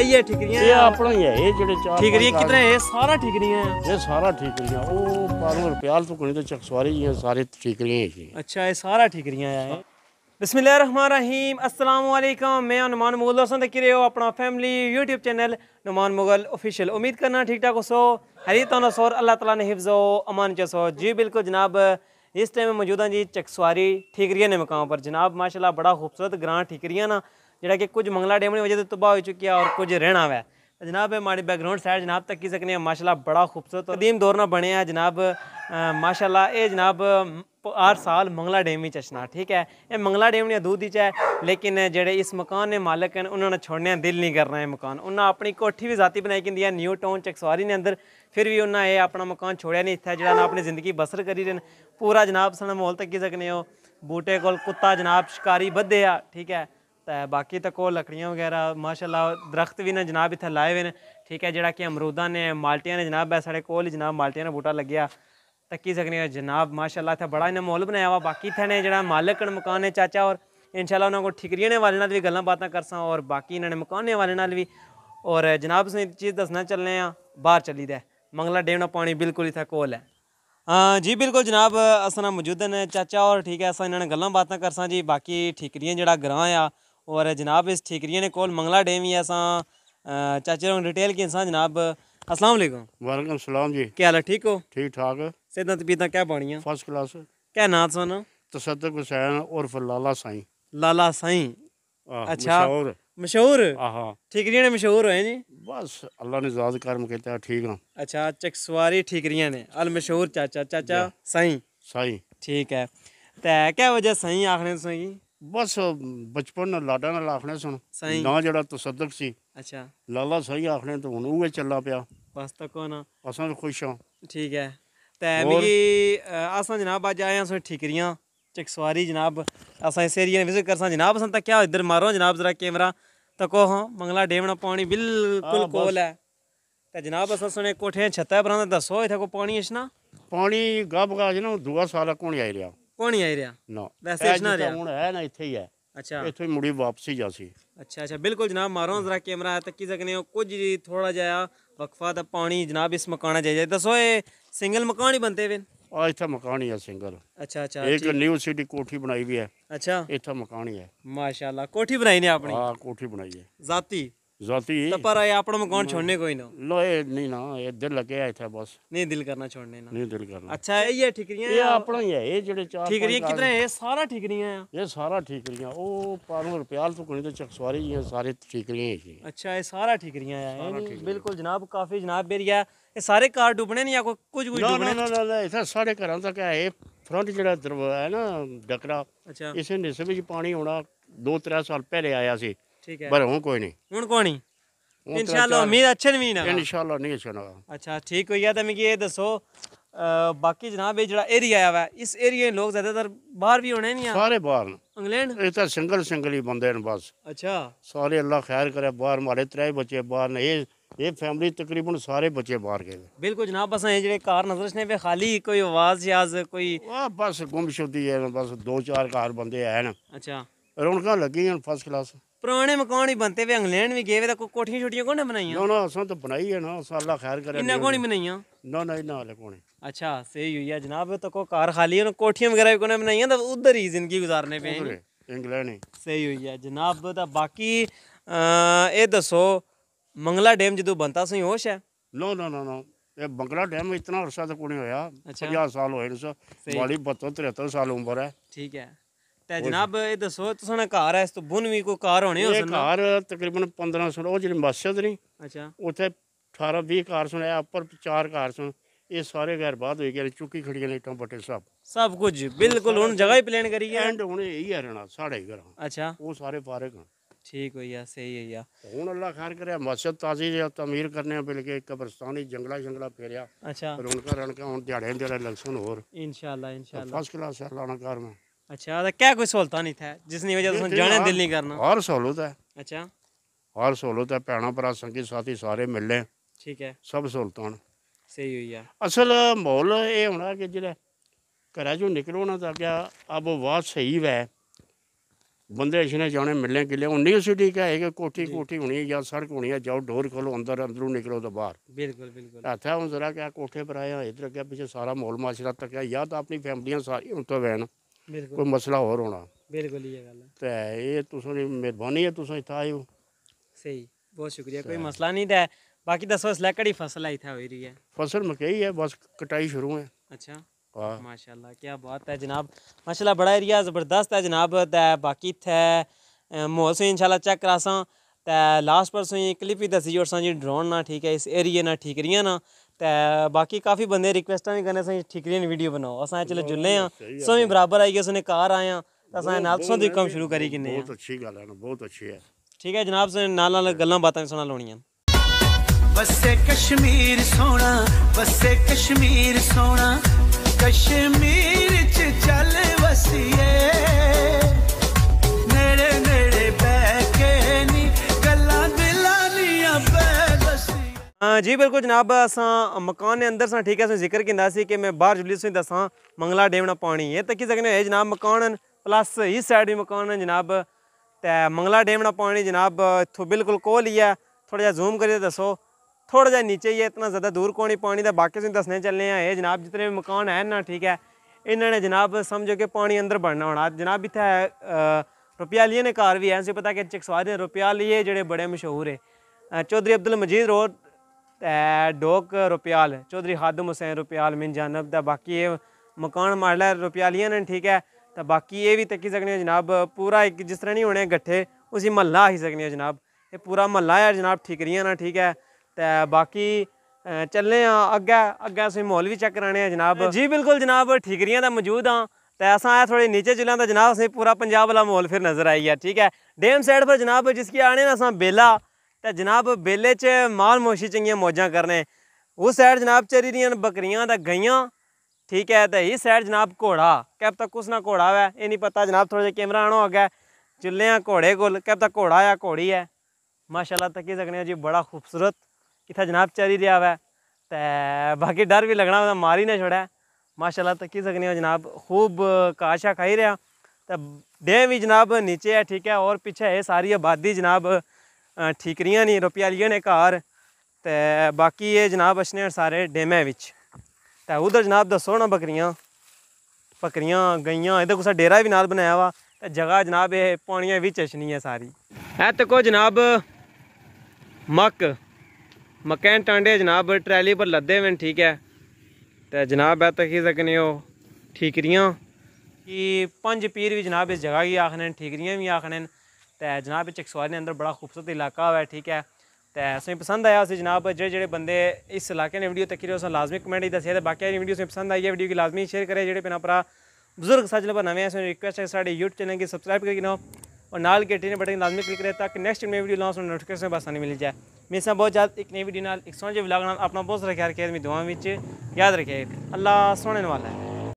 ये अपना ही है ये चार कितने है सारा ये सारा ओ पारो रुपयाल तो कोनी तो चकसवारी ये सारे है अच्छा ये सारा है असलम मैं नुमान मुगल दोस्तों देखी रहे हो अपना family YouTube channel Numan Mughal official उम्मीद करना ठीक ठाक हो हरी तो सोर अल्लाह तला ने हिफ़ो अमान चसो जी बिल्कुल जनाब इस टाइम मौजूदा जी चकसवारी ठीकरिया ने मकाम पर जनाब माशाल्लाह बड़ा खूबसूरत ग्रां ठीकरिया ना ਜਿਹੜਾ ਕਿ ਕੁਝ ਮੰਗਲਾ ਡੈਮ वजह से ਤੋਂ हो चुकी है और कुछ ਰਹਿਣਾ ਹੈ जनाब हमारी बैकग्राउंड साइड जनाब तक की सकने माशाल्लाह बड़ा खूबसूरत और कदीम दौर ना बने हैं जनाब माशाल्लाह ये जनाब हर साल मंगला डेम ही चचना ठीक है ये मंगला डैम ने दूध ही है लेकिन जेडे इस मकान ने मालिक हैं उन्होंने छोड़ने दिल नहीं करना है मकान उन्हें अपनी कोठी भी जाती बनाई की न्यू टाउन चकसवारी ने अंदर फिर भी उन्हें अपना मकान छोड़िया नहीं इतना जरा अपनी जिंदगी बसर करी रहे पूरा जनाब साढ़ा माहौल तक की सकने बूटे को कुत्ता जनाब शिकारी बधे ठीक है तो बाकी तक को लकड़ियाँ वगैरह माशाल्लाह दरख्त भी ने जनाब इतने लाए हुए हैं ठीक है जेड़ा कि अमरूदा ने माल्टिया ने जनाब है साढ़े कोल जनाब माल्टिया ने बूटा लग्या तक्की सकने जनाब माशाला इतना बड़ा इन्हें माहौल बनाया हुआ बाकी इतने ने मालिक ने मकान ने चाचा और इन शाला उन्होंने ठिकरियाने वाले भी बात कर करसा और बाकी इन्होंने मकाने वाले भी और जनाब तुम चीज़ दसना चलने बाहर चली दे मंगला डेम पानी बिल्कुल इतना कोल है जी बिल्कुल जनाब अस मौजूद ने चाचा और ठीक है अस इन्होंने गल्लां बातें करसा जी बाकी ठिकरियाँ जरा ग्रां आ और जनाब इस ठीकरिये ने कोल मंगला डैम ही असां चाचे डिटेल की असां जनाब अस्सलाम वालेकुम वालेकुम सलाम जी क्या हाल है ठीक हो ठीक ठाक सेहत तबीयत क्या बनिया फर्स्ट क्लास क्या नाम सुना तसदक हुसैन उर्फ लाला साईं लाला साईं अच्छा मशहूर ठीकरिया ने मशहूर हुए जी बस अल्लाह ने जाद कर्म कहता ठीक ना अच्छा सवारी ठीकरिया ने अल मशहूर चाचा चाचा साईं साईं ठीक है ते क्या वजह साईं आखने तुसें ਬਸ ਬਚਪਨ ਨਾਲ ਲਾਡਾ ਨਾਲ ਆਖਣੇ ਸੁਣ ਨਾ ਜਿਹੜਾ ਤਸੱਦਕ ਸੀ ਅੱਛਾ ਲਾਲਾ ਸਹੀ ਆਖਣੇ ਤੋਂ ਹੁਣ ਉਹ ਚੱਲਾ ਪਿਆ ਬਸ ਤੱਕ ਨਾ ਅਸਾਂ ਵੀ ਖੁਸ਼ ਹਾਂ ਠੀਕ ਹੈ ਤੇ ਵੀ ਅਸਾਂ ਜਨਾਬ ਅੱਜ ਆਏ ਹਾਂ ਸੋ ਠਿਕਰੀਆਂ ਚਕਸਵਾਰੀ ਜਨਾਬ ਅਸਾਂ ਇਸ ਏਰੀਆ ਨੇ ਵਿਜ਼ਿਟ ਕਰਸਾਂ ਜਨਾਬ ਅਸਾਂ ਤਾਂ ਕੀ ਇੱਧਰ ਮਾਰੋ ਜਨਾਬ ਜ਼ਰਾ ਕੈਮਰਾ ਤੱਕੋ ਹਾਂ ਮੰਗਲਾ ਡੇਵਣਾ ਪਾਣੀ ਬਿਲਕੁਲ ਕੋਲ ਹੈ ਤੇ ਜਨਾਬ ਅਸਾਂ ਸੁਣੇ ਕੋਠੇ ਛੱਤਾਂ ਪਰਾਂ ਦਾ ਦੱਸੋ ਇਥੇ ਕੋ ਪਾਣੀ ਨਾ ਪਾਣੀ ਗੱਬ ਗੱਜ ਨਾ ਦੂਆ ਸਾਲਾ ਕੋਣ ਆਈ ਰਿਹਾ ਕੋਣੀ ਆਈ ਰਿਹਾ ਨਾ ਵੈਸੇ ਇਸ ਨਾ ਰਿਹਾ ਹੁਣ ਹੈ ਨਾ ਇੱਥੇ ਹੀ ਹੈ ਅੱਛਾ ਇੱਥੇ ਹੀ ਮੁੜੀ ਵਾਪਸੀ ਜਾ ਸੀ ਅੱਛਾ ਅੱਛਾ ਬਿਲਕੁਲ ਜਨਾਬ ਮਾਰੋ ਜ਼ਰਾ ਕੈਮਰਾ ਤੱਕੀ ਸਕਨੇ ਹੋ ਕੁਝ ਜੀ ਥੋੜਾ ਜਿਆ ਵਕਫਾ ਦਾ ਪਾਣੀ ਜਨਾਬ ਇਸ ਮਕਾਨਾ ਜਾਇ ਦੱਸੋ ਇਹ ਸਿੰਗਲ ਮਕਾਨ ਹੀ ਬੰਦੇ ਵੇ ਆ ਇੱਥੇ ਮਕਾਨ ਹੀ ਹੈ ਸਿੰਗਲ ਅੱਛਾ ਅੱਛਾ ਇੱਕ ਨਿਊ ਸਿਟੀ ਕੋਠੀ ਬਣਾਈ ਵੀ ਹੈ ਅੱਛਾ ਇੱਥੇ ਮਕਾਨ ਹੀ ਹੈ ਮਾਸ਼ਾਅੱਲਾ ਕੋਠੀ ਬਣਾਈ ਨੇ ਆਪਣੀ ਹਾਂ ਕੋਠੀ ਬਣਾਈ ਹੈ ਜ਼ਾਤੀ ਜ਼ਾਤੀ ਤਾਂ ਪਰ ਇਹ ਆਪਣਾ ਕੋਣ ਛੋੜਨੇ ਕੋਈ ਨਾ ਲੋ ਇਹ ਨਹੀਂ ਨਾ ਇਹ ਦਿਲ ਲੱਗਿਆ ਇੱਥੇ ਬਸ ਨਹੀਂ ਦਿਲ ਕਰਨਾ ਛੋੜਨੇ ਨਾ ਨਹੀਂ ਦਿਲ ਕਰਨਾ ਅੱਛਾ ਇਹ ਇਹ ਠਿਕਰੀਆਂ ਇਹ ਆਪਣਾ ਹੀ ਹੈ ਇਹ ਜਿਹੜੇ ਚਾਰ ਠਿਕਰੀਆਂ ਕਿਤਨਾ ਇਹ ਸਾਰਾ ਠਿਕਰੀਆਂ ਆ ਇਹ ਸਾਰਾ ਠਿਕਰੀਆਂ ਉਹ ਪਾਰੂ ਰੁਪਿਆਲ ਤੁਕਣੀ ਤੇ ਚਕਸਵਾਰੀ ਜੀਆਂ ਸਾਰੇ ਠਿਕਰੀਆਂ ਹੀ ਅੱਛਾ ਇਹ ਸਾਰਾ ਠਿਕਰੀਆਂ ਆ ਬਿਲਕੁਲ ਜਨਾਬ ਕਾਫੀ ਜਨਾਬ ਬੇਰੀਆ ਇਹ ਸਾਰੇ ਘਰ ਡੁੱਬਣੇ ਨਹੀਂ ਆ ਕੋ ਕੁਝ ਕੁਝ ਡੁੱਬਣੇ ਨਾ ਨਾ ਨਾ ਇਥੇ ਸਾਰੇ ਘਰਾਂ ਦਾ ਆ ਇਹ ਫਰੰਟ ਜਿਹੜਾ ਦਰਵਾਜ਼ਾ ਹੈ ਨਾ ਡਕੜਾ ਅੱਛਾ ਇਸੇ ਨਿਸੇ ਵਿੱਚ ਪਾਣੀ ਆਉਣਾ 2-3 ਸਾਲ ਪਹਿਲੇ ਆਇਆ ਸੀ ठीक है पर कोई नहीं हूं तो इंशाल्लाह उम्मीद अच्छे इंशाल्लाह नहीं अच्छा ना अच्छा ठीक हो गया तो मिगी ये दसो बाकी जनाब ये एरिया इस एरिया में लोग ज्यादातर बाहर भी होने नहीं सारे बाहर इंग्लैंड ये तो सिंगल सिंगल ही बंदे हैं बस अच्छा सारे अल्लाह खैर करे बाहर मारे त्रै बच्चे बाहर ने ये ये फैमिली तकरीबन सारे बच्चे बाहर गए बिल्कुल जनाब बस ये कार नजर से पे खाली कोई आवाज याज कोई बस गुमशुदी है बस दो चार कार बंदे हैं अच्छा रौनक लगी हैं फर्स्ट क्लास पुराने मकान ही बनते हुए इंग्लैंड भी गए तो कोठियां छोटियां कौन बनाई ना ना असा तो बनाई है ना अल्लाह खैर करे इन्हें कौन बनाई ना ना इन्हें वाले कौन अच्छा सही हुई है जनाब तो को कार खाली है कोठियां वगैरह भी कौन बनाई तो उधर ही जिंदगी गुजारने पे इंग्लैंड सही हुई है जनाब तो बाकी ये दसो मंगला डैम जो बनता सही होश है नो नो नो नो ये बंगला डैम इतना अरसा तो कौन होया अच्छा साल हो बड़ी बहत्तर तिहत्तर साल उम्र है ठीक है ਤੇ ਜਨਾਬ ਇਹ ਦੱਸੋ ਤੁਸੀਂ ਘਰ ਐ ਇਸ ਤੋਂ ਬੁਨ ਵੀ ਕੋਈ ਕਾਰ ਹੋਣੇ ਹੋ ਇਹ ਸਨ ਘਰ ਤਕਰੀਬਨ 1500 ਉਹ ਜਿਹੜੀ ਮਸਜਿਦ ਨਹੀਂ ਅੱਛਾ ਉੱਥੇ 18 20 ਕਾਰ ਸੁਣ ਐ ਉੱਪਰ ਚਾਰ ਕਾਰ ਸੁਣ ਇਹ ਸਾਰੇ ਗੈਰ ਬਾਦ ਹੋਈ ਗਏ ਚੁੱਕੀ ਖੜੀਆਂ ਲਾਈਟਾਂ ਬਟੇ ਸਭ ਸਭ ਕੁਝ ਬਿਲਕੁਲ ਹੁਣ ਜਗ੍ਹਾ ਹੀ ਪਲਾਨ ਕਰੀ ਐਂਡ ਹੁਣ ਇਹੀ ਹੈ ਰਹਿਣਾ ਸਾਡੇ ਹੀ ਘਰਾਂ ਅੱਛਾ ਉਹ ਸਾਰੇ ਫਾਰਗ ਹਨ ठीक हो गया सही है या हूँ अल्लाह खैर करे मस्जिद ताजी तमीर करने मिल के कब्रस्तान ही जंगला जंगला फेरिया अच्छा रौनका रौनका हूँ दिहाड़े दिहाड़े लक्ष्मण होर इंशाल्लाह इंशाल्लाह फर्स्ट क्लास है लाना घर में ਅੱਛਾ ਤਾਂ ਕਿਆ ਕੋਈ ਸਹੂਲਤਾਂ ਨਹੀਂ ਥੈ ਜਿਸ ਦੀ ਵਜ੍ਹਾ ਤੁਸੀਂ ਜਾਣੇ ਦਿਲ ਨਹੀਂ ਕਰਨਾ और सहूलत है ਅੱਛਾ अच्छा। और सहूलत है भैन भरा संगी साथी सारे मिलने ਠੀਕ ਹੈ सब सहूलत न ਸਹੀ ਹੋਈ ਆ असल माहौल ये होना कि जिले घरै चो निकलो ना तो क्या आबो हवा सही वै बंदे इसने जाने मिलने गिले हूँ नहीं उसी ठीक है कि कोठी कोठी होनी है या सड़क होनी है जाओ डोर खोलो अंदर अंदरों निकलो तो बाहर ਬਿਲਕੁਲ ਬਿਲਕੁਲ हत्थ है हूँ जरा क्या कोठे पर आया इधर अग्गें पिछे सारा माहौल माशरा तक है या तो अपनी फैमलियां सारी उत्थों वैन ਕੋਈ ਮਸਲਾ ਹੋਰ ਹੋਣਾ ਬਿਲਕੁਲ ਇਹ ਗੱਲ ਤੇ ਇਹ ਤੁਸਾਂ ਦੀ ਮਿਹਰਬਾਨੀ ਹੈ ਤੁਸਾਂ ਇੱਥੇ ਆਏ ਹੋ ਸਹੀ ਬਹੁਤ ਸ਼ੁਕਰੀਆ ਕੋਈ ਮਸਲਾ ਨਹੀਂ ਦਾ ਬਾਕੀ ਦੱਸੋ ਇਸ ਲਕੜੀ ਫਸਲ ਆਈ ਥਾ ਹੋਈ ਰਹੀ ਹੈ ਫਸਲ ਮਕਈ ਹੈ ਬਸ ਕਟਾਈ ਸ਼ੁਰੂ ਹੈ ਅੱਛਾ ਵਾਹ ਮਾਸ਼ਾਅੱਲਾ ਕੀ ਬਾਤ ਹੈ ਜਨਾਬ ਮਾਸ਼ਾਅੱਲਾ ਬੜਾ ਏਰੀਆ ਜ਼ਬਰਦਸਤ ਹੈ ਜਨਾਬ ਤੇ ਬਾਕੀ ਇੱਥੇ ਮਾਹੌਲ ਸੇ ਇਨਸ਼ਾਅੱਲਾ ਚੈੱਕ ਕਰਾਸਾਂ ਤੇ ਲਾਸਟ ਪਰਸੋਂ ਇਹ ਕਲਿੱਪ ਹੀ ਦਸੀ ਜੋਰ ਸਾਂ ਜੀ ਡਰੋਨ ਨਾ ਠੀਕ ਹੈ ਇਸ ਏਰੀਆ ਨਾ ਠੀਕ ਰੀਆਂ ਨਾ ਤੇ ਕਾਫੀ ਬੰਦੇ ਰਿਕੁਐਸਟਾਂ रिक्वेस्टां ਕਰਨੇ कनि असांजी ठीकरियुनि वीडियो बनाओ असां चलो जुले आं असां बि ਬਰਾਬਰ ਆਈ गे असां ਕਾਰ ਆਇਆ ਤਾਂ ਅਸਾਂ ਨਾਲ ਤੋਂ ਦੀ ਕੰਮ ਸ਼ੁਰੂ ਕਰੀ ਕਿੰਨੇ ਬਹੁਤ ਅੱਛੀ ਗੱਲ ਹੈ ਬਹੁਤ ਅੱਛੀ ਹੈ ਠੀਕ ਹੈ ਜਨਾਬ ਸੇ ਨਾਲ ਨਾਲ ਗੱਲਾਂ ਬਾਤਾਂ ਸੁਣਾ ਲੋਣੀਆਂ ਵਸੇ ਕਸ਼ਮੀਰ ਸੋਣਾ ਵਸੇ ਕਸ਼ਮੀਰ ਸੋਣਾ ਕਸ਼ਮੀਰ ਚ ਚੱਲ ਵਸੀਏ जी बिल्कुल जनाब असां मकान जे अंदरि सां ठीकु आहे असां ज़िक्र कंदासीं की मैं ॿाहिरि जुलियस में असां मंगला डेवणा पाणी हे तकी सघंदा हे जनाब मकान आहिनि प्लस ही साइड बि मकान आहिनि जनाब त मंगला डेवणा पाणी जनाब इथो बिल्कुलु कोल ई आहे थोड़ा जा जूम करिए दसो थोड़ा जा नीचे ही है इतना ज़्यादा दूर को नहीं पानी का बाकी तुम दसने चलने हैं ये जनाब जितने भी मकान हैं ना ठीक है ਇਹਨਾਂ ਨੇ ਜਨਾਬ ਸਮਝੋ ਕਿ ਪਾਣੀ ਅੰਦਰ ਵੜਨਾ ਹੋਣਾ ਜਨਾਬ ਇੱਥੇ ਰੁਪਿਆਲੀਏ ਨੇ ਘਰ ਵੀ ਐਂ ਸੀ ਪਤਾ ਕਿ ਚਕਸਵਾਦ ਦੇ ਰੁਪਿਆਲੀਏ ਜਿਹੜੇ ਬੜੇ ਮਸ਼ਹੂਰ ਹੈ ਚੌਧਰੀ ਅਬਦੁਲ ਮਜੀਦ ਰੋਡ तो डोक रुपयाल चौधरी हादम हुसैन रुपयाल मिन जानब दा बाकी ये मकान माडला रुपयालियां ने ठीक है तो बाकी ये भी तक्की सकने जनाब पूरा एक जिस तरह नहीं होने गट्ठे उसी महला आखी सकने जनाब ये पूरा महला है जनाब ठीकरियाँ ना ठीक है तो बाकी चलने आं अग्गै अग्गै माहौल भी चेक कराने जनाब जी बिल्कुल जनाब ठिकरियां तो मौजूद हाँ तो ऐसा है थोड़े नीचे चुना तो जनाब असें पूरा पंजाब वाला माहौल फिर नज़र आई है ठीक है डेम साइड पर जनाब जिसकी आने असा बेला तो जनाब बेल्ले च माल मोशी चंगियां मौजां करने उस साइड जनाब चरी दियां बकरियां ते गइयां ठीक है ते इस साइड जनाब घोड़ा कब तक कुछ ना घोड़ा है ये नहीं पता जनाब थोड़े जे कैमरा आना अगर चुल्ले हैं घोड़े को कब तक घोड़ा या घोड़ी है माशाल्लाह तकी सकने जी बड़ा खूबसूरत इतना जनाब चरी रहा है ते बाकी डर भी लगना मारी ना छोड़े माशाल्लाह तकी सकने जनाब खूब शा खाई रहा तो डे भी जनाब नीचे है ठीक है और पीछे है सारी आबादी जनाब ਠੀਕਰੀਆਂ ਨਹੀਂ ਰੁਪਿਆ ਲੀਏ ਨੇ ਘਰ ਤੇ ਬਾਕੀ ਇਹ ਜਨਾਬ ਅਸ਼ਨੇ ਸਾਰੇ ਡੇਮੇ ਵਿੱਚ ਤੇ ਉਧਰ ਜਨਾਬ ਦਾ ਨਾ ਬੱਕਰੀਆਂ ਬੱਕਰੀਆਂ ਗਈਆਂ ਇਹਦਾ ਕੋਈ ਡੇਰਾ ਵੀ ਨਾਲ ਬਣਾਇਆ ਵਾ ਤੇ ਜਗਾ ਜਨਾਬ ਇਹ ਪਾਣੀਆਂ ਵਿੱਚ ਅਸ਼ਨੀ ਹੈ ਸਾਰੀ ਐ ਤੇ ਕੋ ਜਨਾਬ ਮੱਕ ਮਕੈਨ ਟਾਂਡੇ ਜਨਾਬ ਟਰੈਲੀ ਪਰ ਲੱਦੇ ਵੇਂ ਠੀਕ ਹੈ ਤੇ ਜਨਾਬ ਐ ਤੱਕ ਹੀ ਸਕਨੇ ਹੋ ਠੀਕਰੀਆਂ ਕਿ ਪੰਜ ਪੀਰ ਵੀ ਜਨਾਬ ਇਸ ਜਗਾ ਹੀ ਆਖਣੇ ਠੀਕਰੀਆਂ ਵੀ ਆਖਣੇ तो जनाब चकसवाल ने अंदर बड़ा खूबसूरत इलाका हुआ है ठीक है तो असें पसंद आया उस जनाब जो जो बंद इस इलाके ने वीडियो तक उस लाजमी कमेंट ही दसिया बाकी वीडियो असें पसंद आई है वीडियो की लाजमी शेयर करें जो पिना भरा बुजुर्ग साजल पर नवे हैं रिक्वेस्ट है साढ़े यूट्यूब चैनल की सब्सक्राइब करके ना और नाल के टीने बटन लाजमी क्लिक करें ताकि नेक्स्ट नई वीडियो लाउस नोटिफिकेशन बस आने मिल जाए मेरे साथ बहुत ज्यादा एक नई वीडियो एक सोने जो नाल अपना बहुत सारा ख्याल रखिए दुआ में याद रखिए अल्लाह सोने वाला है